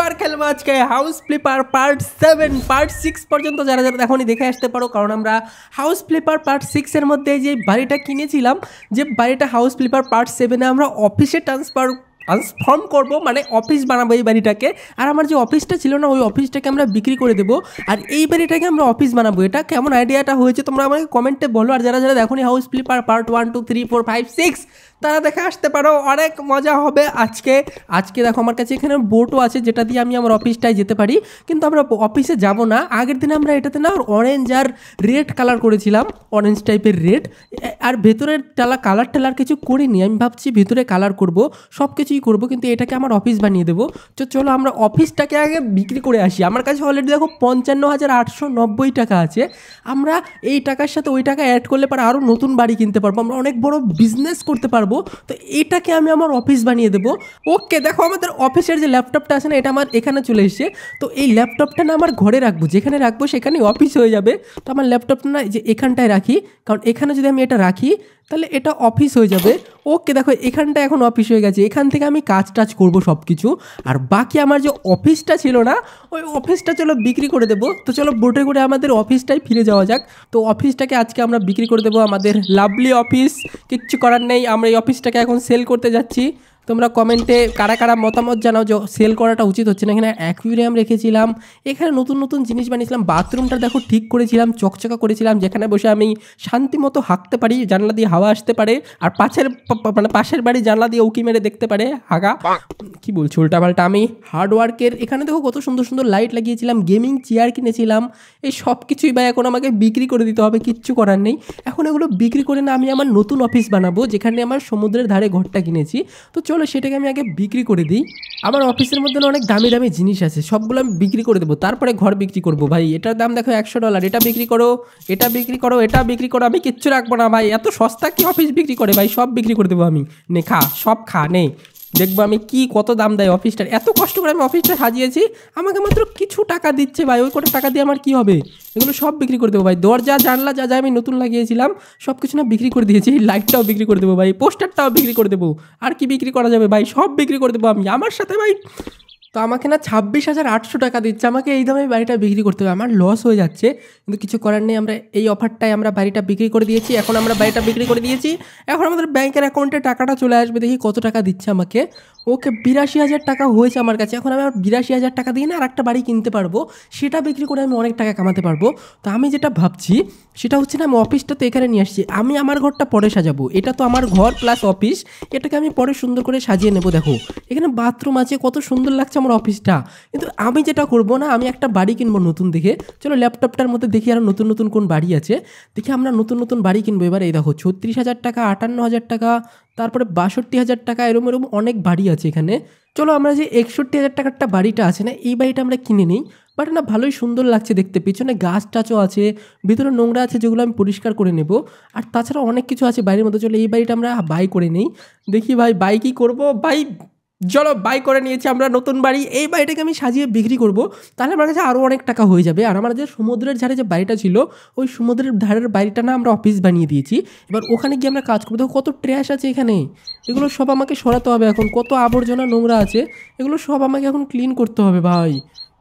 flipper খেলবো আজকে house flipper part seven part six পর্যন্ত যারা যারা এখনই দেখে আসতে পারো কারণ আমরা হাউস ফ্লিপার পার্ট সিক্সের মধ্যে যে বাড়িটা কিনেছিলাম যে বাড়িটা হাউস ফ্লিপার পার্ট সেভেনে আমরা অফিসে ট্রান্সফার ট্রান্সফর্ম করবো মানে অফিস বানাবো এই বাড়িটাকে আর আমার যে অফিসটা ছিল না ওই অফিসটাকে আমরা বিক্রি করে দেবো আর এই বাড়িটাকে আমরা অফিস বানাবো এটা কেমন আইডিয়াটা হয়েছে তোমরা আমাকে কমেন্টে বলো আর যারা যারা দেখো house flipper part one two three four five six তারা দেখে আসতে পারো অনেক মজা হবে আজকে আজকে দেখো আমার কাছে এখানে বোটও আছে যেটা দিয়ে আমি আমার অফিসটায় যেতে পারি কিন্তু আমরা অফিসে যাব না আগের দিনে আমরা এটাতে না অরেঞ্জ আর রেড কালার করেছিলাম অরেঞ্জ টাইপের রেড আর ভেতরের টালা কালার টালার কিছু করিনি আমি ভাবছি ভেতরে কালার করব সব কিছুই করবো কিন্তু এটাকে আমার অফিস বানিয়ে দেবো তো চলো আমরা অফিসটাকে আগে বিক্রি করে আসি আমার কাছে অলরেডি দেখো পঞ্চান্ন হাজার আটশো নব্বই টাকা আছে আমরা এই টাকার সাথে ওই টাকা অ্যাড করলে পরে আরও নতুন বাড়ি কিনতে পারবো আমরা অনেক বড় বিজনেস করতে পারবো পারবো তো এটাকে আমি আমার অফিস বানিয়ে দেবো ওকে দেখো আমাদের অফিসের যে ল্যাপটপটা আছে না এটা আমার এখানে চলে এসছে তো এই ল্যাপটপটা না আমার ঘরে রাখবো যেখানে রাখবো সেখানে অফিস হয়ে যাবে তো আমার ল্যাপটপটা না যে এখানটায় রাখি কারণ এখানে যদি আমি এটা রাখি তাহলে এটা অফিস হয়ে যাবে ওকে দেখো এখানটা এখন অফিস হয়ে গেছে এখান থেকে আমি কাজ টাজ করবো সব কিছু আর বাকি আমার যে অফিসটা ছিল না ওই অফিসটা চলো বিক্রি করে দেবো তো চলো বোটে করে আমাদের অফিসটাই ফিরে যাওয়া যাক তো অফিসটাকে আজকে আমরা বিক্রি করে দেবো আমাদের লাভলি অফিস কিচ্ছু করার নেই আমরা এই অফিসটাকে এখন সেল করতে যাচ্ছি তোমরা কমেন্টে কারা কারা মতামত জানাও যে সেল করাটা উচিত হচ্ছে না এখানে অ্যাকুইরিয়াম রেখেছিলাম এখানে নতুন নতুন জিনিস বানিয়েছিলাম বাথরুমটা দেখো ঠিক করেছিলাম চকচকা করেছিলাম যেখানে বসে আমি শান্তি মতো হাঁকতে পারি জানলা দিয়ে হাওয়া আসতে পারে আর পাশের মানে পাশের বাড়ি জানলা দিয়ে উকি মেরে দেখতে পারে হাগা কি বলছি উল্টাপাল্টা আমি হার্ডওয়ার্কের এখানে দেখো কত সুন্দর সুন্দর লাইট লাগিয়েছিলাম গেমিং চেয়ার কিনেছিলাম এই সব কিছুই বা এখন আমাকে বিক্রি করে দিতে হবে কিচ্ছু করার নেই এখন এগুলো বিক্রি করে না আমি আমার নতুন অফিস বানাবো যেখানে আমার সমুদ্রের ধারে ঘরটা কিনেছি তো চল হলো সেটাকে আমি আগে বিক্রি করে দিই আমার অফিসের মধ্যে অনেক দামি দামি জিনিস আছে সবগুলো আমি বিক্রি করে দেবো তারপরে ঘর বিক্রি করবো ভাই এটার দাম দেখো একশো ডলার এটা বিক্রি করো এটা বিক্রি করো এটা বিক্রি করো আমি কিচ্ছু রাখবো না ভাই এত সস্তা কি অফিস বিক্রি করে ভাই সব বিক্রি করে দেবো আমি নে খা সব খা নে দেখবো আমি কি কত দাম দেয় অফিসটার এত কষ্ট করে আমি অফিসটা সাজিয়েছি আমাকে মাত্র কিছু টাকা দিচ্ছে ভাই ওই কটা টাকা দিয়ে আমার কি হবে এগুলো সব বিক্রি করে দেবো ভাই দরজা জানলা যা যা আমি নতুন লাগিয়েছিলাম সব কিছু না বিক্রি করে দিয়েছি এই লাইটটাও বিক্রি করে দেবো ভাই পোস্টারটাও বিক্রি করে দেবো আর কি বিক্রি করা যাবে ভাই সব বিক্রি করে দেবো আমি আমার সাথে ভাই তো আমাকে না ছাব্বিশ হাজার আটশো টাকা দিচ্ছে আমাকে এই দামে বাড়িটা বিক্রি করতে হবে আমার লস হয়ে যাচ্ছে কিন্তু কিছু করার নেই আমরা এই অফারটাই আমরা বাড়িটা বিক্রি করে দিয়েছি এখন আমরা বাড়িটা বিক্রি করে দিয়েছি এখন আমাদের ব্যাংকের অ্যাকাউন্টে টাকাটা চলে আসবে দেখি কত টাকা দিচ্ছে আমাকে ওকে বিরাশি হাজার টাকা হয়েছে আমার কাছে এখন আমি আমার বিরাশি হাজার টাকা দিয়ে না আর একটা বাড়ি কিনতে পারবো সেটা বিক্রি করে আমি অনেক টাকা কামাতে পারবো তো আমি যেটা ভাবছি সেটা হচ্ছে না আমি অফিসটা তো এখানে নিয়ে আসছি আমি আমার ঘরটা পরে সাজাবো এটা তো আমার ঘর প্লাস অফিস এটাকে আমি পরে সুন্দর করে সাজিয়ে নেবো দেখো এখানে বাথরুম আছে কত সুন্দর লাগছে আমার আমার অফিসটা কিন্তু আমি যেটা করব না আমি একটা বাড়ি কিনবো নতুন দেখে চলো ল্যাপটপটার মধ্যে দেখি আর নতুন নতুন কোন বাড়ি আছে দেখি আমরা নতুন নতুন বাড়ি কিনবো এবার এই দেখো ছত্রিশ হাজার টাকা আটান্ন হাজার টাকা তারপরে বাষট্টি হাজার টাকা এরম এরম অনেক বাড়ি আছে এখানে চলো আমরা যে একষট্টি হাজার টাকারটা বাড়িটা আছে না এই বাড়িটা আমরা কিনে নিই বাট না ভালোই সুন্দর লাগছে দেখতে পিছনে গাছ টাচও আছে ভিতরে নোংরা আছে যেগুলো আমি পরিষ্কার করে নেব আর তাছাড়া অনেক কিছু আছে বাড়ির মধ্যে চলে এই বাড়িটা আমরা বাই করে নিই দেখি ভাই বাই কী করবো বাই চলো বাই করে নিয়েছি আমরা নতুন বাড়ি এই বাড়িটাকে আমি সাজিয়ে বিক্রি করব তাহলে আমার কাছে আরও অনেক টাকা হয়ে যাবে আর আমার যে সমুদ্রের ধারে যে বাড়িটা ছিল ওই সমুদ্রের ধারের বাড়িটা না আমরা অফিস বানিয়ে দিয়েছি এবার ওখানে গিয়ে আমরা কাজ করবো দেখো কত ট্র্যাশ আছে এখানে এগুলো সব আমাকে সরাতে হবে এখন কত আবর্জনা নোংরা আছে এগুলো সব আমাকে এখন ক্লিন করতে হবে ভাই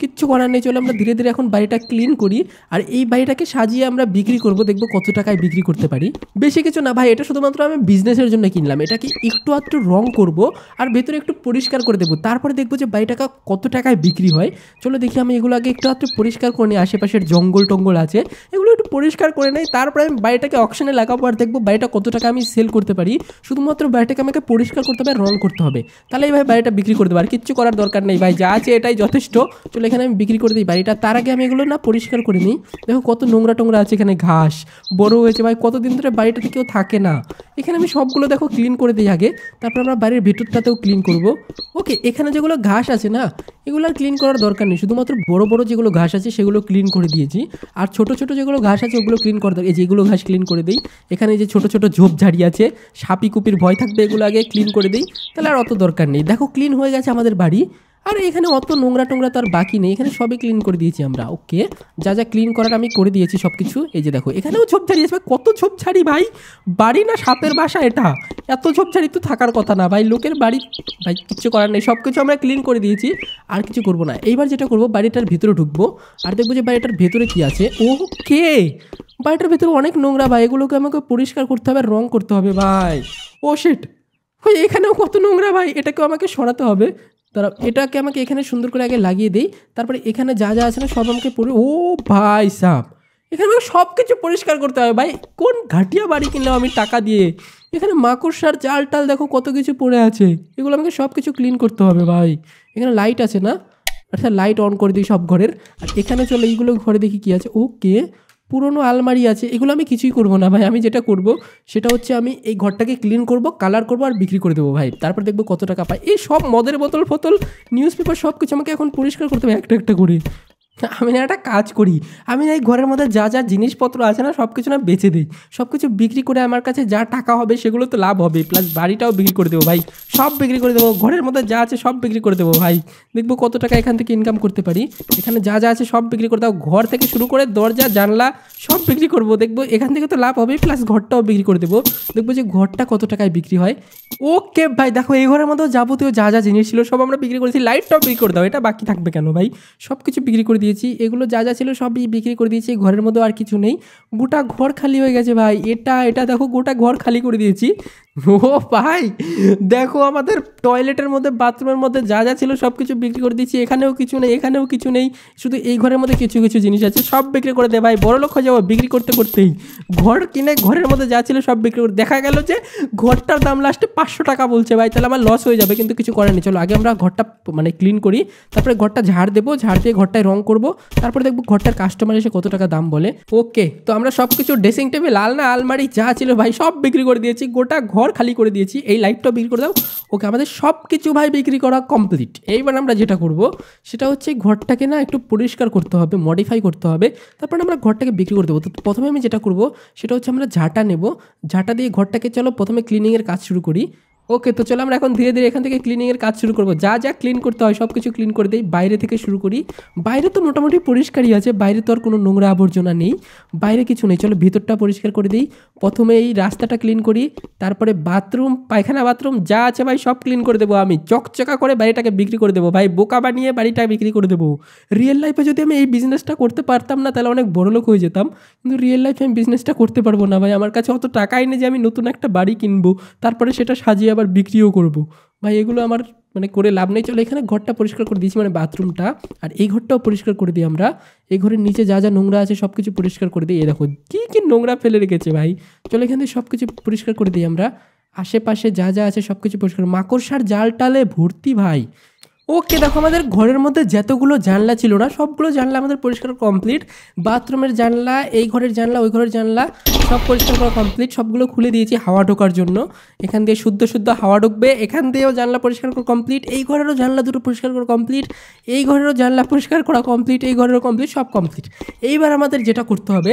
কিচ্ছু করার নেই চলে আমরা ধীরে ধীরে এখন বাড়িটা ক্লিন করি আর এই বাড়িটাকে সাজিয়ে আমরা বিক্রি করব দেখব কত টাকায় বিক্রি করতে পারি বেশি কিছু না ভাই এটা শুধুমাত্র আমি বিজনেসের জন্য কিনলাম এটাকে একটু আধটু রং করব আর ভেতরে একটু পরিষ্কার করে দেবো তারপরে দেখবো যে বাড়িটাকে কত টাকায় বিক্রি হয় চলো দেখি আমি এগুলো আগে একটু আধটু পরিষ্কার করে নিই আশেপাশের জঙ্গল টঙ্গল আছে এগুলো একটু পরিষ্কার করে নেই তারপরে আমি বাড়িটাকে অকশনে লাগাবো আর দেখবো বাড়িটা কত টাকা আমি সেল করতে পারি শুধুমাত্র বাড়িটাকে আমাকে পরিষ্কার করতে হবে রং করতে হবে তাহলে এই ভাই বাড়িটা বিক্রি করে দেবো আর কিচ্ছু করার দরকার নেই ভাই যা আছে এটাই যথেষ্ট চলে এখানে আমি বিক্রি করে দিই বাড়িটা তার আগে আমি এগুলো না পরিষ্কার করে নিই দেখো কত নোংরা টোংরা আছে এখানে ঘাস বড় হয়েছে ভাই কতদিন ধরে বাড়িটাতে কেউ থাকে না এখানে আমি সবগুলো দেখো ক্লিন করে দিই আগে তারপর আমরা বাড়ির ভিতরটাতেও ক্লিন করব ওকে এখানে যেগুলো ঘাস আছে না এগুলো আর ক্লিন করার দরকার নেই শুধুমাত্র বড় বড় যেগুলো ঘাস আছে সেগুলো ক্লিন করে দিয়েছি আর ছোট ছোট যেগুলো ঘাস আছে ওগুলো ক্লিন করে দেবে যেগুলো ঘাস ক্লিন করে দিই এখানে যে ছোট ছোট ঝোপঝাড়ি আছে সাপি কুপির ভয় থাকবে এগুলো আগে ক্লিন করে দিই তাহলে আর অত দরকার নেই দেখো ক্লিন হয়ে গেছে আমাদের বাড়ি আর এখানে অত নোংরা টোংরা তো আর বাকি নেই এখানে সবই ক্লিন করে দিয়েছি আমরা ওকে যা যা ক্লিন করার আমি করে দিয়েছি সব কিছু এই যে দেখো এখানেও ছোপ ছাড়ি আছে কত ছোপ ছাড়ি ভাই বাড়ি না সাপের বাসা এটা এত ছোপ ছাড়ি তো থাকার কথা না ভাই লোকের বাড়ি ভাই কিচ্ছু করার নেই সব কিছু আমরা ক্লিন করে দিয়েছি আর কিছু করব না এইবার যেটা করব বাড়িটার ভিতরে ঢুকবো আর দেখবো যে বাড়িটার ভেতরে কি আছে ওকে বাড়িটার ভেতরে অনেক নোংরা ভাই এগুলোকে আমাকে পরিষ্কার করতে হবে রং করতে হবে ভাই ও সেট ওই এখানেও কত নোংরা ভাই এটাকেও আমাকে সরাতে হবে তারা এটাকে আমাকে এখানে সুন্দর করে আগে লাগিয়ে দিই তারপরে এখানে যা যা আছে না সব আমাকে পড়ে ও ভাই সাপ এখানে আমাকে সব কিছু পরিষ্কার করতে হবে ভাই কোন ঘাটিয়া বাড়ি কিনলাম আমি টাকা দিয়ে এখানে মাকড়সার চাল টাল দেখো কত কিছু পড়ে আছে এগুলো আমাকে সব কিছু ক্লিন করতে হবে ভাই এখানে লাইট আছে না আচ্ছা লাইট অন করে দিই সব ঘরের আর এখানে চলো এইগুলো ঘরে দেখি কি আছে ওকে পুরনো আলমারি আছে এগুলো আমি কিছুই করব না ভাই আমি যেটা করব সেটা হচ্ছে আমি এই ঘরটাকে ক্লিন করব কালার করব আর বিক্রি করে দেবো ভাই তারপর দেখবো কত টাকা পাই এই সব মদের বোতল ফোতল নিউজ পেপার সব কিছু আমাকে এখন পরিষ্কার করতে হবে একটা একটা করে আমি না একটা কাজ করি আমি এই ঘরের মধ্যে যা যা জিনিসপত্র আছে না সব কিছু না বেঁচে দিই সব কিছু বিক্রি করে আমার কাছে যা টাকা হবে সেগুলো তো লাভ হবে প্লাস বাড়িটাও বিক্রি করে দেবো ভাই সব বিক্রি করে দেবো ঘরের মধ্যে যা আছে সব বিক্রি করে দেবো ভাই দেখবো কত টাকা এখান থেকে ইনকাম করতে পারি এখানে যা যা আছে সব বিক্রি করে দাও ঘর থেকে শুরু করে দরজা জানলা সব বিক্রি করবো দেখবো এখান থেকে তো লাভ হবে প্লাস ঘরটাও বিক্রি করে দেবো দেখবো যে ঘরটা কত টাকায় বিক্রি হয় ওকে ভাই দেখো এই ঘরের মধ্যে যাবতীয় যা যা জিনিস ছিল সব আমরা বিক্রি করেছি লাইটটাও বিক্রি করে দাও এটা বাকি থাকবে কেন ভাই সব কিছু বিক্রি করে দিই দিয়েছি এগুলো যা যা ছিল সবই বিক্রি করে দিয়েছি ঘরের মধ্যে আর কিছু নেই গোটা ঘর খালি হয়ে গেছে ভাই এটা এটা দেখো গোটা ঘর খালি করে দিয়েছি ও ভাই দেখো আমাদের টয়লেটের মধ্যে বাথরুমের মধ্যে যা যা ছিল সব কিছু বিক্রি করে দিচ্ছি এখানেও কিছু নেই এখানেও কিছু নেই শুধু এই ঘরের মধ্যে কিছু কিছু জিনিস আছে সব বিক্রি করে দে ভাই বড় লক্ষ্য যাবো বিক্রি করতে করতেই ঘর কিনে ঘরের মধ্যে যা ছিল সব বিক্রি করে দেখা গেল যে ঘরটার দাম লাস্টে পাঁচশো টাকা বলছে ভাই তাহলে আমার লস হয়ে যাবে কিন্তু কিছু করার নেই চলো আগে আমরা ঘরটা মানে ক্লিন করি তারপরে ঘরটা ঝাড় দেবো ঝাড় দিয়ে ঘরটায় রং করবো তারপরে দেখবো ঘরটার কাস্টমার এসে কত টাকা দাম বলে ওকে তো আমরা সব কিছু ড্রেসিং টেবিল আলনা আলমারি যা ছিল ভাই সব বিক্রি করে দিয়েছি গোটা ঘর ঘর খালি করে দিয়েছি এই লাইটটা বিক্রি করে দাও ওকে আমাদের সব কিছু ভাই বিক্রি করা কমপ্লিট এইবার আমরা যেটা করব সেটা হচ্ছে ঘরটাকে না একটু পরিষ্কার করতে হবে মডিফাই করতে হবে তারপরে আমরা ঘরটাকে বিক্রি করে দেবো তো প্রথমে আমি যেটা করব সেটা হচ্ছে আমরা ঝাঁটা নেব ঝাঁটা দিয়ে ঘরটাকে চলো প্রথমে ক্লিনিংয়ের কাজ শুরু করি ওকে তো চলো আমরা এখন ধীরে ধীরে এখান থেকে ক্লিনিংয়ের কাজ শুরু করবো যা যা ক্লিন করতে হয় সব কিছু ক্লিন করে দিই বাইরে থেকে শুরু করি বাইরে তো মোটামুটি পরিষ্কারই আছে বাইরে তো আর কোনো নোংরা আবর্জনা নেই বাইরে কিছু নেই চলো ভিতরটা পরিষ্কার করে দিই প্রথমে এই রাস্তাটা ক্লিন করি তারপরে বাথরুম পায়খানা বাথরুম যা আছে ভাই সব ক্লিন করে দেবো আমি চকচকা করে বাড়িটাকে বিক্রি করে দেবো ভাই বোকা বানিয়ে বাড়িটা বিক্রি করে দেবো রিয়েল লাইফে যদি আমি এই বিজনেসটা করতে পারতাম না তাহলে অনেক বড় লোক হয়ে যেতাম কিন্তু রিয়েল লাইফে আমি বিজনেসটা করতে পারবো না ভাই আমার কাছে অত টাকাই নেই যে আমি নতুন একটা বাড়ি কিনবো তারপরে সেটা সাজিয়ে আবার বিক্রিও করব ভাই এগুলো আমার মানে করে লাভ নেই চলো এখানে ঘরটা পরিষ্কার করে দিয়েছি মানে বাথরুমটা আর এই ঘরটাও পরিষ্কার করে দিই আমরা এই ঘরের নিচে যা যা নোংরা আছে সব কিছু পরিষ্কার করে দিই এ দেখো কী কী নোংরা ফেলে রেখেছে ভাই চলো এখান থেকে সব কিছু পরিষ্কার করে দিই আমরা আশেপাশে যা যা আছে সব কিছু পরিষ্কার মাকড়সার জাল টালে ভর্তি ভাই ওকে দেখো আমাদের ঘরের মধ্যে যতগুলো জানলা ছিল না সবগুলো জানলা আমাদের পরিষ্কার কমপ্লিট বাথরুমের জানলা এই ঘরের জানলা ওই ঘরের জানলা সব পরিষ্কার করা কমপ্লিট সবগুলো খুলে দিয়েছি হাওয়া ঢোকার জন্য এখান দিয়ে শুদ্ধ শুদ্ধ হাওয়া ঢুকবে এখান দিয়েও জানলা পরিষ্কার করা কমপ্লিট এই ঘরেরও জানলা দুটো পরিষ্কার করা কমপ্লিট এই ঘরেরও জানলা পরিষ্কার করা কমপ্লিট এই ঘরেরও কমপ্লিট সব কমপ্লিট এইবার আমাদের যেটা করতে হবে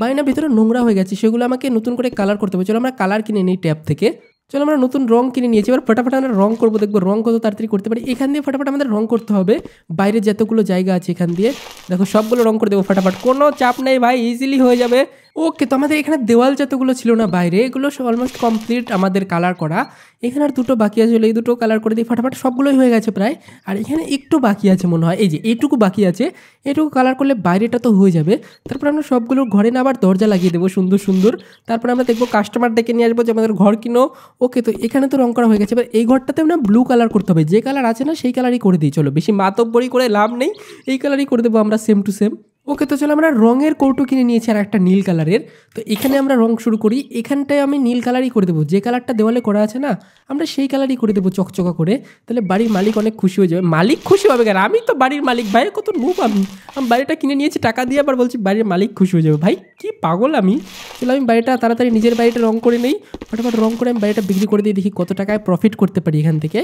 বাইনা ভিতরে নোংরা হয়ে গেছে সেগুলো আমাকে নতুন করে কালার করতে হবে চলো আমরা কালার কিনে নিই ট্যাপ থেকে চলো আমরা নতুন রং কিনে নিয়েছি এবার ফটাফট আমরা রং করবো দেখবো রং কত তাড়াতাড়ি করতে পারি এখান দিয়ে ফটাফট আমাদের রং করতে হবে বাইরে যতগুলো জায়গা আছে এখান দিয়ে দেখো সবগুলো রং করে দেবো ফটাফট কোনো চাপ নেই ভাই ইজিলি হয়ে যাবে ওকে তো আমাদের এখানে দেওয়াল যতগুলো ছিল না বাইরে এগুলো অলমোস্ট কমপ্লিট আমাদের কালার করা এখানে আর দুটো বাকি আছে এই দুটো কালার করে দিই ফাটাফাট সবগুলোই হয়ে গেছে প্রায় আর এখানে একটু বাকি আছে মনে হয় এই যে এইটুকু বাকি আছে এটুকু কালার করলে বাইরেটা তো হয়ে যাবে তারপর আমরা সবগুলো ঘরে না আবার দরজা লাগিয়ে দেবো সুন্দর সুন্দর তারপর আমরা দেখবো কাস্টমার ডেকে নিয়ে আসবো যে আমাদের ঘর কিনো ওকে তো এখানে তো রং করা হয়ে গেছে এবার এই ঘরটাতে আমরা ব্লু কালার করতে হবে যে কালার আছে না সেই কালারই করে দিই চলো বেশি মাতব্বরই করে লাভ নেই এই কালারই করে দেবো আমরা সেম টু সেম ওকে তো চলো আমরা রঙের কৌটো কিনে নিয়েছি আর একটা নীল কালারের তো এখানে আমরা রং শুরু করি এখানটায় আমি নীল কালারই করে দেবো যে কালারটা দেওয়ালে করা আছে না আমরা সেই কালারই করে দেবো চকচকা করে তাহলে বাড়ির মালিক অনেক খুশি হয়ে যাবে মালিক খুশি হবে কেন আমি তো বাড়ির মালিক ভাই কত নুপ আমি আমি বাড়িটা কিনে নিয়েছি টাকা দিয়ে আবার বলছি বাড়ির মালিক খুশি হয়ে যাবে ভাই কি পাগল আমি তাহলে আমি বাড়িটা তাড়াতাড়ি নিজের বাড়িটা রং করে নিই ফটোফট রং করে আমি বাড়িটা বিক্রি করে দিয়ে দেখি কত টাকায় প্রফিট করতে পারি এখান থেকে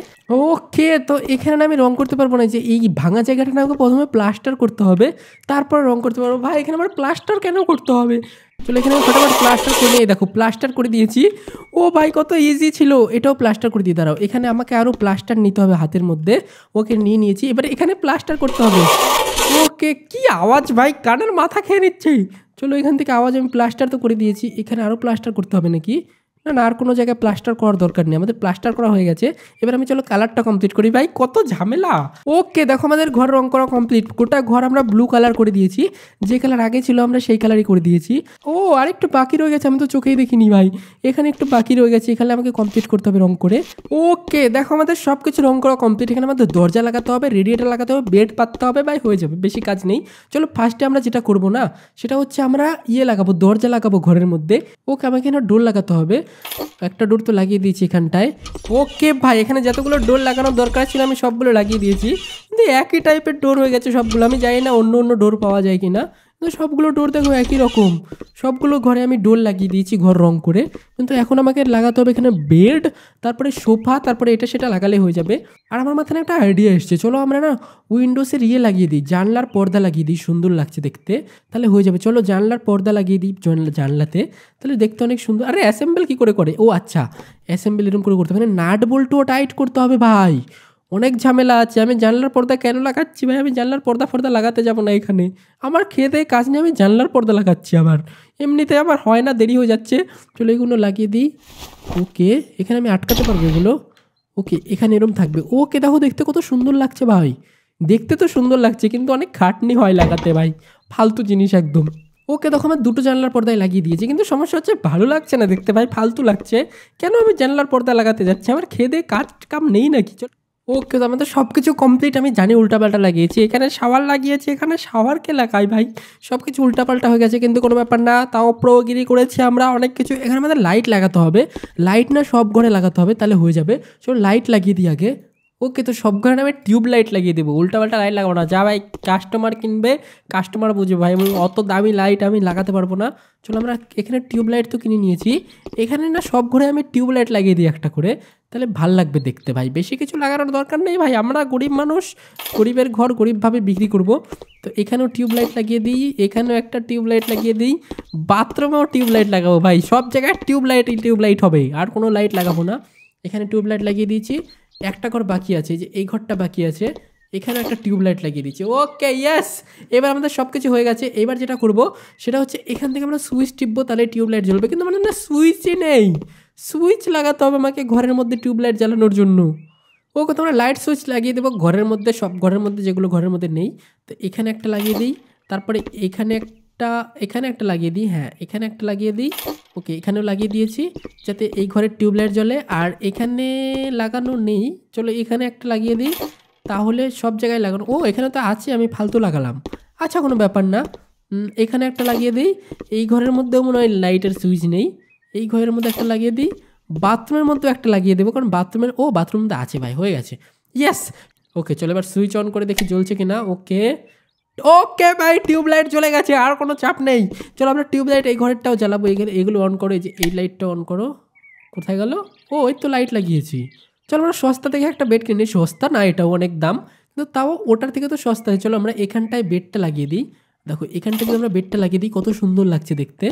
ওকে তো এখানে আমি রং করতে পারবো না যে এই ভাঙা জায়গাটা না আমাকে প্রথমে প্লাস্টার করতে হবে তারপর রং করতে পারবো ভাই এখানে আমার প্লাস্টার কেন করতে হবে চলো এখানে ফটোফট প্লাস্টার করে নিয়ে দেখো প্লাস্টার করে দিয়েছি ও ভাই কত ইজি ছিল এটাও প্লাস্টার করে দিয়ে দাঁড়াও এখানে আমাকে আরও প্লাস্টার নিতে হবে হাতের মধ্যে ওকে নিয়ে নিয়েছি এবারে এখানে প্লাস্টার করতে হবে ওকে কি আওয়াজ ভাই কানের মাথা খেয়ে নিচ্ছি চলো এখান থেকে আওয়াজ আমি প্লাস্টার তো করে দিয়েছি এখানে আরও প্লাস্টার করতে হবে নাকি না না আর কোনো জায়গায় প্লাস্টার করার দরকার নেই আমাদের প্লাস্টার করা হয়ে গেছে এবার আমি চলো কালারটা কমপ্লিট করি ভাই কত ঝামেলা ওকে দেখো আমাদের ঘর রং করা কমপ্লিট গোটা ঘর আমরা ব্লু কালার করে দিয়েছি যে কালার আগে ছিল আমরা সেই কালারই করে দিয়েছি ও আর একটু বাকি রয়ে গেছে আমি তো চোখেই দেখিনি ভাই এখানে একটু বাকি রয়ে গেছে এখানে আমাকে কমপ্লিট করতে হবে রং করে ওকে দেখো আমাদের সব কিছু রং করা কমপ্লিট এখানে আমাদের দরজা লাগাতে হবে রেডিয়েটার লাগাতে হবে বেড পাততে হবে ভাই হয়ে যাবে বেশি কাজ নেই চলো ফার্স্টে আমরা যেটা করব না সেটা হচ্ছে আমরা ইয়ে লাগাবো দরজা লাগাবো ঘরের মধ্যে ওকে আমাকে এখানে ডোর লাগাতে হবে একটা ডোর তো লাগিয়ে দিয়েছি এখানটায় ওকে ভাই এখানে যতগুলো ডোর লাগানোর দরকার ছিল আমি সবগুলো লাগিয়ে দিয়েছি কিন্তু একই টাইপের ডোর হয়ে গেছে সবগুলো আমি জানি না অন্য অন্য ডোর পাওয়া যায় কি না সবগুলো ডোর দেখো একই রকম সবগুলো ঘরে আমি ডোর লাগিয়ে দিয়েছি ঘর রং করে কিন্তু এখন আমাকে লাগাতে হবে এখানে বেড তারপরে সোফা তারপরে এটা সেটা লাগালে হয়ে যাবে আর আমার মাথায় একটা আইডিয়া এসছে চলো আমরা না উইন্ডোসের ইয়ে লাগিয়ে দিই জানলার পর্দা লাগিয়ে দিই সুন্দর লাগছে দেখতে তাহলে হয়ে যাবে চলো জানলার পর্দা লাগিয়ে দিই জানলাতে তাহলে দেখতে অনেক সুন্দর আরে অ্যাসেম্বল কী করে করে ও আচ্ছা অ্যাসেম্বল এরকম করে করতে হবে মানে নাট বল্টুও টাইট করতে হবে ভাই অনেক ঝামেলা আছে আমি জানলার পর্দা কেন লাগাচ্ছি ভাই আমি জানলার পর্দা ফর্দা লাগাতে যাব না এখানে আমার খেতে কাজ নেই আমি জানলার পর্দা লাগাচ্ছি আবার এমনিতে আমার হয় না দেরি হয়ে যাচ্ছে চলো এগুলো লাগিয়ে দিই ওকে এখানে আমি আটকাতে পারবো এগুলো ওকে এখানে এরম থাকবে ওকে দেখো দেখতে কত সুন্দর লাগছে ভাই দেখতে তো সুন্দর লাগছে কিন্তু অনেক খাটনি হয় লাগাতে ভাই ফালতু জিনিস একদম ওকে দেখো আমার দুটো জানলার পর্দায় লাগিয়ে দিয়েছি কিন্তু সমস্যা হচ্ছে ভালো লাগছে না দেখতে ভাই ফালতু লাগছে কেন আমি জানলার পর্দা লাগাতে যাচ্ছি আমার খেয়ে কাজ কাম নেই নাকি চল ওকে তো আমাদের সব কিছু কমপ্লিট আমি জানি উল্টাপাল্টা লাগিয়েছি এখানে শাওয়ার লাগিয়েছি এখানে শাওয়ারকে লাগাই ভাই সব কিছু উল্টাপাল্টা হয়ে গেছে কিন্তু কোনো ব্যাপার না তাও প্রোগিরি করেছি আমরা অনেক কিছু এখানে আমাদের লাইট লাগাতে হবে লাইট না সব ঘরে লাগাতে হবে তাহলে হয়ে যাবে সো লাইট লাগিয়ে দিই আগে ওকে তো সব ঘরে আমি টিউব লাইট লাগিয়ে দেবো উল্টাপাল্টা লাইট লাগাবো না যা ভাই কাস্টমার কিনবে কাস্টমার বুঝবে ভাই আমি অত দামি লাইট আমি লাগাতে পারবো না চলো আমরা এখানে টিউব লাইট তো কিনে নিয়েছি এখানে না সব ঘরে আমি টিউব লাইট লাগিয়ে দিই একটা করে তাহলে ভাল লাগবে দেখতে ভাই বেশি কিছু লাগানোর দরকার নেই ভাই আমরা গরিব মানুষ গরিবের ঘর গরিবভাবে বিক্রি করব তো এখানেও টিউবলাইট লাগিয়ে দিই এখানেও একটা টিউবলাইট লাগিয়ে দিই বাথরুমেও টিউবলাইট লাগাবো ভাই সব জায়গায় টিউবলাইট টিউবলাইট হবে আর কোনো লাইট লাগাবো না এখানে টিউবলাইট লাগিয়ে দিয়েছি একটা ঘর বাকি আছে যে এই ঘরটা বাকি আছে এখানে একটা টিউবলাইট লাগিয়ে দিচ্ছি ওকে ইয়াস এবার আমাদের সব কিছু হয়ে গেছে এবার যেটা করব সেটা হচ্ছে এখান থেকে আমরা সুইচ টিপবো তাহলে টিউবলাইট জ্বলবে কিন্তু মানে না সুইচই নেই সুইচ লাগাতে হবে আমাকে ঘরের মধ্যে টিউবলাইট জ্বালানোর জন্য ও কত আমরা লাইট সুইচ লাগিয়ে দেবো ঘরের মধ্যে সব ঘরের মধ্যে যেগুলো ঘরের মধ্যে নেই তো এখানে একটা লাগিয়ে দিই তারপরে এখানে একটা এখানে একটা লাগিয়ে দিই হ্যাঁ এখানে একটা লাগিয়ে দিই ওকে এখানেও লাগিয়ে দিয়েছি যাতে এই ঘরের টিউবলাইট জ্বলে আর এখানে লাগানো নেই চলো এখানে একটা লাগিয়ে দিই তাহলে সব জায়গায় লাগানো ও এখানে তো আছে আমি ফালতু লাগালাম আচ্ছা কোনো ব্যাপার না এখানে একটা লাগিয়ে দিই এই ঘরের মধ্যেও মনে হয় লাইটের সুইচ নেই এই ঘরের মধ্যে একটা লাগিয়ে দিই বাথরুমের মধ্যেও একটা লাগিয়ে দেবো কারণ বাথরুমের ও বাথরুম তো আছে ভাই হয়ে গেছে ইয়েস ওকে চলো এবার সুইচ অন করে দেখি জ্বলছে কি না ওকে ওকে ভাই টিউবলাইট জ্বলে গেছে আর কোনো চাপ নেই চলো আমরা টিউবলাইট এই ঘরেরটাও জ্বালাবো এখানে এগুলো অন করো যে এই লাইটটা অন করো কোথায় গেল ও ওই তো লাইট লাগিয়েছি চলো আমরা সস্তা থেকে একটা বেড কিনে সস্তা না এটাও অনেক দাম কিন্তু তাও ওটার থেকে তো সস্তা চলো আমরা এখানটায় বেডটা লাগিয়ে দিই দেখো এখানটা যদি আমরা বেডটা লাগিয়ে দিই কত সুন্দর লাগছে দেখতে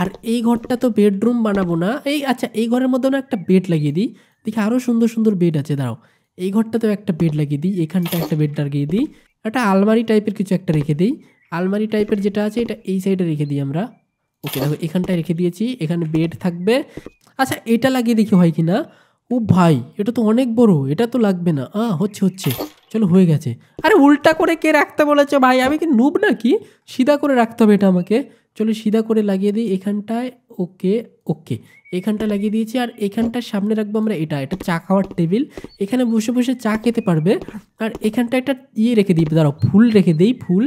আর এই ঘরটা তো বেডরুম বানাবো না এই আচ্ছা এই ঘরের মধ্যে না একটা বেড লাগিয়ে দিই দেখি আরও সুন্দর সুন্দর বেড আছে দাঁড়াও এই ঘরটাতেও একটা বেড লাগিয়ে দিই এখানটা একটা বেড লাগিয়ে দিই একটা আলমারি টাইপের কিছু একটা রেখে দিই আলমারি টাইপের যেটা আছে এটা এই সাইডে রেখে দিই আমরা ওকে দেখো এখানটায় রেখে দিয়েছি এখানে বেড থাকবে আচ্ছা এটা লাগিয়ে দেখি হয় কি না ও ভাই এটা তো অনেক বড় এটা তো লাগবে না আ হচ্ছে হচ্ছে চলো হয়ে গেছে আরে উল্টা করে কে রাখতে বলেছে ভাই আমি কি নুব নাকি সিধা করে রাখতে হবে এটা আমাকে চলো সিধা করে লাগিয়ে দিই এখানটায় ওকে ওকে এখানটা লাগিয়ে দিয়েছি আর এখানটার সামনে রাখবো আমরা এটা এটা চা খাওয়ার টেবিল এখানে বসে বসে চা খেতে পারবে আর এখানটা একটা ইয়ে রেখে দিই দাঁড়াও ফুল রেখে দিই ফুল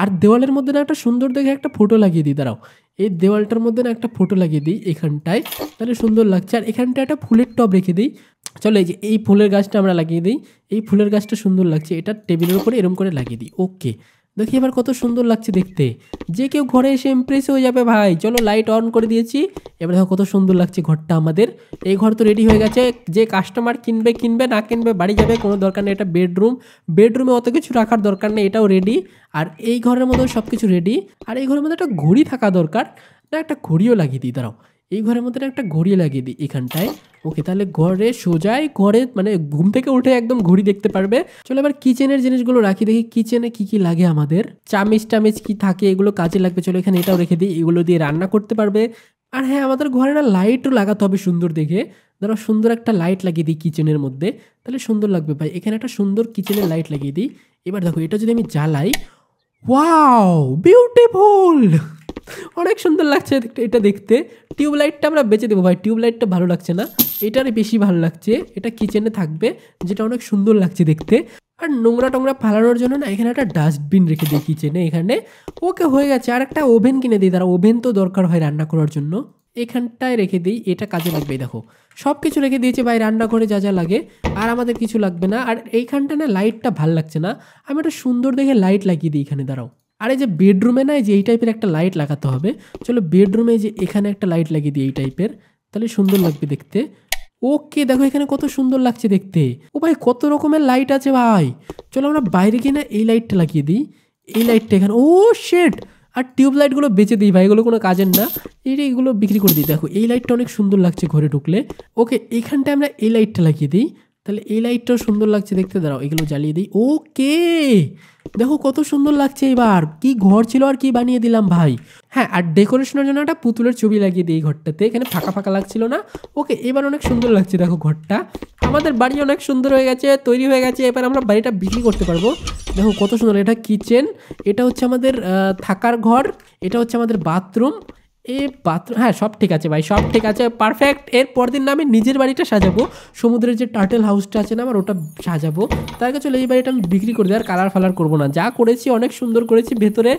আর দেওয়ালের মধ্যে না একটা সুন্দর দেখে একটা ফটো লাগিয়ে দিই দাঁড়াও এই দেওয়ালটার মধ্যে না একটা ফটো লাগিয়ে দিই এখানটায় তাহলে সুন্দর লাগছে আর এখানটায় একটা ফুলের টব রেখে দিই চলো এই যে এই ফুলের গাছটা আমরা লাগিয়ে দিই এই ফুলের গাছটা সুন্দর লাগছে এটা টেবিলের উপরে এরম করে লাগিয়ে দিই ওকে দেখি এবার কত সুন্দর লাগছে দেখতে যে কেউ ঘরে এসে ইমপ্রেস হয়ে যাবে ভাই চলো লাইট অন করে দিয়েছি এবার দেখো কত সুন্দর লাগছে ঘরটা আমাদের এই ঘর তো রেডি হয়ে গেছে যে কাস্টমার কিনবে কিনবে না কিনবে বাড়ি যাবে কোনো দরকার নেই এটা বেডরুম বেডরুমে অত কিছু রাখার দরকার নেই এটাও রেডি আর এই ঘরের মধ্যে সব কিছু রেডি আর এই ঘরের মধ্যে একটা ঘড়ি থাকা দরকার না একটা ঘড়িও লাগিয়ে দিই দাঁড়াও এই ঘরের মধ্যে একটা ঘড়ি লাগিয়ে দিই এখানটায় ওকে তাহলে ঘরে সোজাই ঘরে মানে ঘুম থেকে উঠে একদম ঘড়ি দেখতে পারবে চলো এবার কিচেনের জিনিসগুলো রাখি দেখি কিচেনে কি কি লাগে আমাদের চামিচ টামিচ কি থাকে এগুলো কাজে লাগবে চলো এখানে এটাও রেখে দিই এগুলো দিয়ে রান্না করতে পারবে আর হ্যাঁ আমাদের ঘরে একটা লাইটও লাগাতে হবে সুন্দর দেখে ধরো সুন্দর একটা লাইট লাগিয়ে দিই কিচেনের মধ্যে তাহলে সুন্দর লাগবে ভাই এখানে একটা সুন্দর কিচেনের লাইট লাগিয়ে দিই এবার দেখো এটা যদি আমি জ্বালাই ওয়াও বিউটিফুল অনেক সুন্দর লাগছে এটা দেখতে টিউবলাইটটা আমরা বেঁচে দেবো ভাই টিউবলাইটটা ভালো লাগছে না এটারই বেশি ভালো লাগছে এটা কিচেনে থাকবে যেটা অনেক সুন্দর লাগছে দেখতে আর নোংরা টোংরা ফালানোর জন্য না এখানে একটা ডাস্টবিন রেখে দিই কিচেনে এখানে ওকে হয়ে গেছে আর একটা ওভেন কিনে দিই তারা ওভেন তো দরকার হয় রান্না করার জন্য এখানটায় রেখে দিই এটা কাজে লাগবে দেখো সব কিছু রেখে দিয়েছে ভাই রান্না করে যা যা লাগে আর আমাদের কিছু লাগবে না আর এইখানটা না লাইটটা ভাল লাগছে না আমি একটা সুন্দর দেখে লাইট লাগিয়ে দিই এখানে দাঁড়াও আর এই যে বেডরুমে না যে এই টাইপের একটা লাইট লাগাতে হবে চলো বেডরুমে যে এখানে একটা লাইট লাগিয়ে দিই এই টাইপের তাহলে সুন্দর লাগবে দেখতে ওকে দেখো এখানে কত সুন্দর লাগছে দেখতে ও ভাই কত রকমের লাইট আছে ভাই চলো আমরা বাইরে গিয়ে না এই লাইটটা লাগিয়ে দিই এই লাইটটা এখানে ও শেট আর টিউবলাইটগুলো বেঁচে দিই ভাই এগুলো কোনো কাজের না এইটা এইগুলো বিক্রি করে দিই দেখো এই লাইটটা অনেক সুন্দর লাগছে ঘরে ঢুকলে ওকে এখানটায় আমরা এই লাইটটা লাগিয়ে দিই তাহলে এই লাইটটাও সুন্দর লাগছে দেখতে দাঁড়াও এগুলো জ্বালিয়ে দিই ওকে দেখো কত সুন্দর লাগছে এবার কি ঘর ছিল আর কি বানিয়ে দিলাম ভাই হ্যাঁ আর ডেকোরেশনের জন্য একটা পুতুলের ছবি লাগিয়ে দিই ঘরটাতে এখানে ফাঁকা ফাঁকা লাগছিল না ওকে এবার অনেক সুন্দর লাগছে দেখো ঘরটা আমাদের বাড়ি অনেক সুন্দর হয়ে গেছে তৈরি হয়ে গেছে এবার আমরা বাড়িটা বিক্রি করতে পারবো দেখো কত সুন্দর এটা কিচেন এটা হচ্ছে আমাদের থাকার ঘর এটা হচ্ছে আমাদের বাথরুম এ বাথরুম হ্যাঁ সব ঠিক আছে ভাই সব ঠিক আছে পারফেক্ট এর পর দিন আমি নিজের বাড়িটা সাজাবো সমুদ্রের যে টার্টেল হাউসটা আছে না আমার ওটা সাজাবো তার কাছে চলে এই বাড়িটা আমি বিক্রি করে দেওয়ার কালার ফালার করবো না যা করেছি অনেক সুন্দর করেছি ভেতরে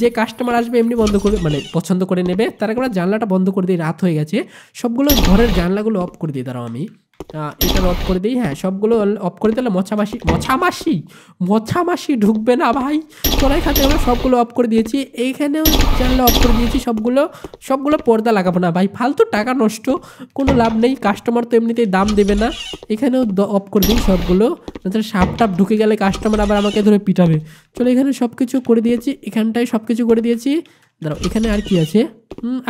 যে কাস্টমার আসবে এমনি বন্ধ করবে মানে পছন্দ করে নেবে তারা আগে জানলাটা বন্ধ করে দিই রাত হয়ে গেছে সবগুলো ঘরের জানলাগুলো অফ করে দিই দাঁড়াও আমি এটা অফ করে দিই হ্যাঁ সবগুলো অফ করে দিলে মছামাসি মছামাসি মছামাসি ঢুকবে না ভাই তোরা খাতে আমরা সবগুলো অফ করে দিয়েছি এইখানেও চ্যানেলে অফ করে দিয়েছি সবগুলো সবগুলো পর্দা লাগাবো না ভাই ফালতু টাকা নষ্ট কোনো লাভ নেই কাস্টমার তো এমনিতেই দাম দেবে না এখানেও অফ করে দিই সবগুলো তাহলে সাপ টাপ ঢুকে গেলে কাস্টমার আবার আমাকে ধরে পিটাবে চলো এখানে সব কিছু করে দিয়েছি এখানটায় সব কিছু করে দিয়েছি দাঁড়াও এখানে আর কি আছে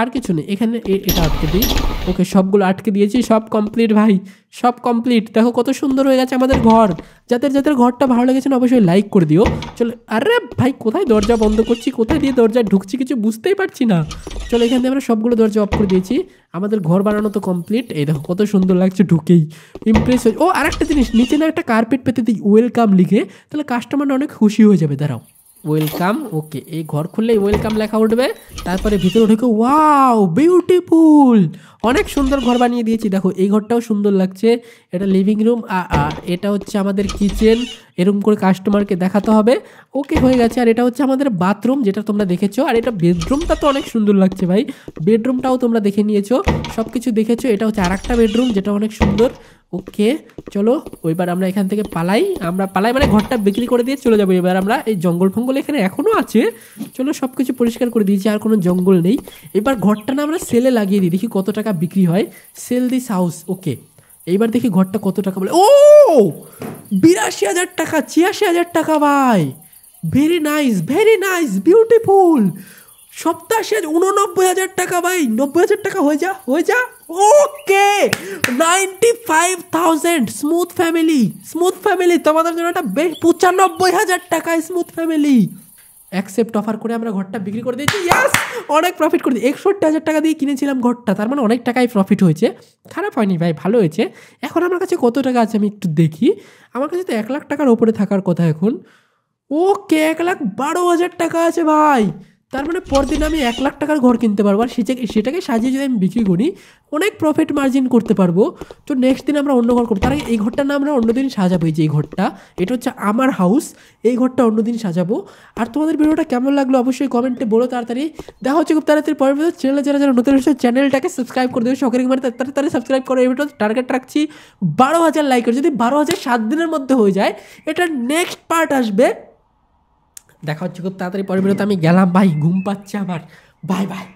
আর কিছু নেই এখানে এটা আটকে দিই ওকে সবগুলো আটকে দিয়েছি সব কমপ্লিট ভাই সব কমপ্লিট দেখো কত সুন্দর হয়ে গেছে আমাদের ঘর যাদের যাদের ঘরটা ভালো লেগেছে না অবশ্যই লাইক করে দিও চলো আরে ভাই কোথায় দরজা বন্ধ করছি কোথায় দিয়ে দরজা ঢুকছি কিছু বুঝতেই পারছি না চলো এখান থেকে আমরা সবগুলো দরজা অফ করে দিয়েছি আমাদের ঘর বানানো তো কমপ্লিট এই দেখো কত সুন্দর লাগছে ঢুকেই ইমপ্রেস হয়ে ও আর একটা জিনিস নিচে না একটা কার্পেট পেতে দিই ওয়েলকাম লিখে তাহলে কাস্টমাররা অনেক খুশি হয়ে যাবে দাঁড়াও ওয়েলকাম ওকে এই ঘর খুললেই ওয়েলকাম লেখা উঠবে তারপরে ভিতরে ঢুকে ওয়াও বিউটিফুল অনেক সুন্দর ঘর বানিয়ে দিয়েছি দেখো এই ঘরটাও সুন্দর লাগছে এটা লিভিং রুম এটা হচ্ছে আমাদের কিচেন এরকম করে কাস্টমারকে দেখাতে হবে ওকে হয়ে গেছে আর এটা হচ্ছে আমাদের বাথরুম যেটা তোমরা দেখেছো আর এটা বেডরুমটা তো অনেক সুন্দর লাগছে ভাই বেডরুমটাও তোমরা দেখে নিয়েছো সব কিছু দেখেছো এটা হচ্ছে আর একটা বেডরুম যেটা অনেক সুন্দর ওকে চলো ওইবার আমরা এখান থেকে পালাই আমরা পালাই মানে ঘরটা বিক্রি করে দিয়ে চলে যাবো এবার আমরা এই জঙ্গল ফঙ্গল এখানে এখনও আছে চলো সব কিছু পরিষ্কার করে দিয়েছি আর কোনো জঙ্গল নেই এবার ঘরটা না আমরা সেলে লাগিয়ে দিই দেখি কত টাকা বিক্রি হয় সেল দিস হাউস ওকে এইবার দেখি ঘরটা কত টাকা বলে ও বিরাশি হাজার টাকা ছিয়াশি হাজার টাকা ভাই very nice very nice beautiful সপ্তাহ শেষ উননব্বই হাজার টাকা ভাই নব্বই হাজার টাকা হয়ে যা হয়ে যা okay ninety five thousand smooth family smooth family তোমাদের জন্য একটা বেশ পঁচানব্বই হাজার টাকা স্মুথ ফ্যামিলি অ্যাকসেপ্ট অফার করে আমরা ঘরটা বিক্রি করে দিয়েছি ইয়াস অনেক প্রফিট করে দিই একষট্টি হাজার টাকা দিয়ে কিনেছিলাম ঘরটা তার মানে অনেক টাকাই প্রফিট হয়েছে খারাপ হয়নি ভাই ভালো হয়েছে এখন আমার কাছে কত টাকা আছে আমি একটু দেখি আমার কাছে তো এক লাখ টাকার ওপরে থাকার কথা এখন ওকে এক লাখ বারো হাজার টাকা আছে ভাই তার মানে পরদিন আমি এক লাখ টাকার ঘর কিনতে পারবো আর সেটাকে সেটাকে সাজিয়ে যদি আমি বিক্রি করি অনেক প্রফিট মার্জিন করতে পারবো তো নেক্সট দিন আমরা অন্য ঘর করবো তার আগে এই ঘরটা না আমরা অন্যদিন সাজাবো এই যে এই ঘরটা এটা হচ্ছে আমার হাউস এই ঘরটা অন্যদিন সাজাবো আর তোমাদের ভিডিওটা কেমন লাগলো অবশ্যই কমেন্টে বলো তাড়াতাড়ি দেখা হচ্ছে খুব তাড়াতাড়ি পরের চ্যানেল যারা যারা নতুন এসেছে চ্যানেলটাকে সাবস্ক্রাইব করে দেবে সকালে মানে তাড়াতাড়ি সাবস্ক্রাইব করো এই টার্গেট রাখছি বারো হাজার লাইকের যদি বারো হাজার সাত দিনের মধ্যে হয়ে যায় এটা নেক্সট পার্ট আসবে দেখা হচ্ছে তোমরা তাড়াতাড়ি পরিবেতে আমি গেলাম ভাই ঘুম পাচ্চি আবার বাই বাই